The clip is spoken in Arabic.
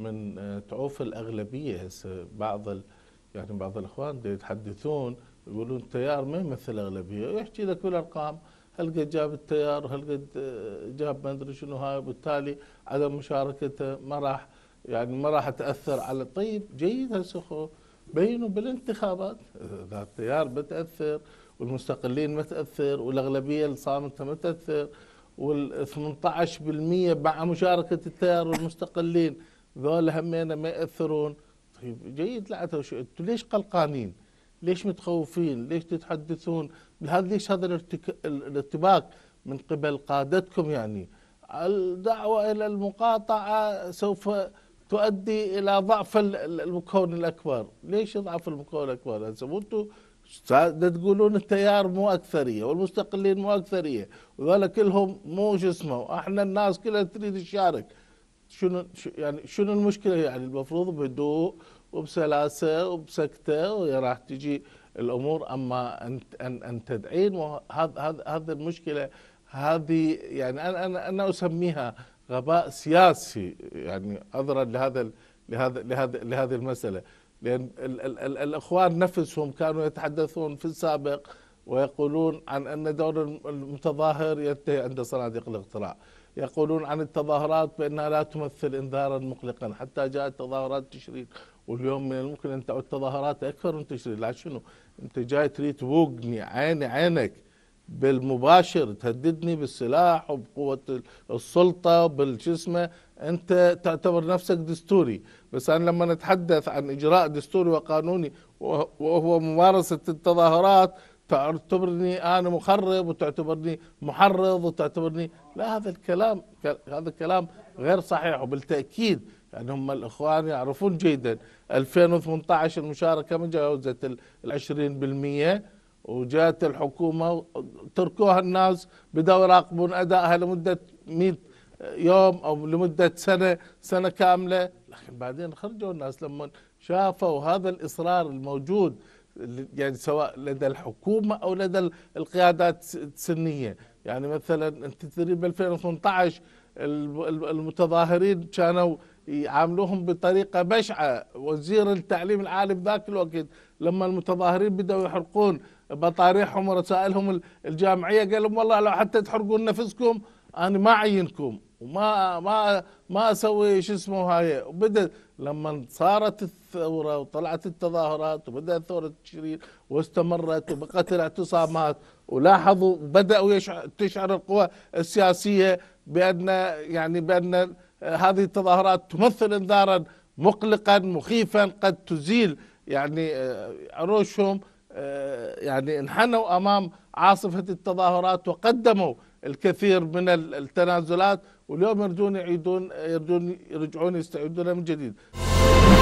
من آه، تعوف الأغلبية هسه بعض ال... يعني بعض الإخوان يتحدثون يقولون التيار ما يمثل الأغلبية يحكي لك بالأرقام هل قد جاب التيار هل قد آه، جاب ما أدري شنو هاي وبالتالي عدم مشاركته ما راح يعني ما راح تأثر على طيب جيد هسه أخو بينوا بالانتخابات إذا التيار بتأثر والمستقلين ما تأثر والأغلبية الصامتة ما تأثر وال 18% مع مشاركة التيار والمستقلين ذول همينا ما يأثرون طيب جيد لا انتم ليش قلقانين؟ ليش متخوفين؟ ليش تتحدثون؟ هذا ليش هذا الارتك... الارتباك من قبل قادتكم يعني؟ الدعوة إلى المقاطعة سوف تؤدي إلى ضعف المكون الأكبر ليش ضعف المكون الأكبر أنتم تقولون التيار مو أكثرية والمستقلين مو أكثرية وذولا كلهم مو شو اسمه احنا الناس كلها تريد تشارك شنو يعني شنو المشكله يعني المفروض بهدوء وبسلاسه وبسكته وراح تجي الامور اما ان ان, أن تدعين وهذا هذا المشكله هذه يعني انا انا انا اسميها غباء سياسي يعني عذرا لهذا لهذا لهذا لهذه المساله لان ال ال ال الاخوان نفسهم كانوا يتحدثون في السابق ويقولون عن ان دور المتظاهر ينتهي عند صناديق الاقتراع يقولون عن التظاهرات بأنها لا تمثل إنذارا مقلقا حتى جاءت تظاهرات تشرين واليوم من الممكن أن تعود تظاهرات أكثر من تشرين لا شنو أنت جاي تريد توقني عيني عينك بالمباشر تهددني بالسلاح وبقوة السلطة بالجسمة أنت تعتبر نفسك دستوري بس أنا لما نتحدث عن إجراء دستوري وقانوني وهو ممارسة التظاهرات تعتبرني انا مخرب وتعتبرني محرض وتعتبرني لا هذا الكلام هذا الكلام غير صحيح وبالتاكيد يعني هم الاخوان يعرفون جيدا 2018 المشاركه ما جاوزت ال 20% وجات الحكومه تركوها الناس بداوا يراقبون ادائها لمده 100 يوم او لمده سنه سنه كامله لكن بعدين خرجوا الناس لما شافوا هذا الاصرار الموجود يعني سواء لدى الحكومه او لدى القيادات السنيه يعني مثلا انت ب 2018 المتظاهرين كانوا يعاملوهم بطريقة بشعة وزير التعليم العالي بذاك الوقت لما المتظاهرين بدأوا يحرقون بطاريحهم ورسائلهم الجامعية قال لهم والله لو حتى تحرقون نفسكم أنا ما أعينكم وما ما ما اسوي شو اسمه هاي وبدا لما صارت الثوره وطلعت التظاهرات وبدات ثوره تشرين واستمرت وبقت الاعتصامات ولاحظوا بداوا تشعر القوى السياسيه بان يعني بان هذه التظاهرات تمثل انذارا مقلقا مخيفا قد تزيل يعني آه، عروشهم آه، يعني انحنوا امام عاصفه التظاهرات وقدموا الكثير من التنازلات واليوم يرجون يعيدون يرجون يرجعون يستعيدونها من جديد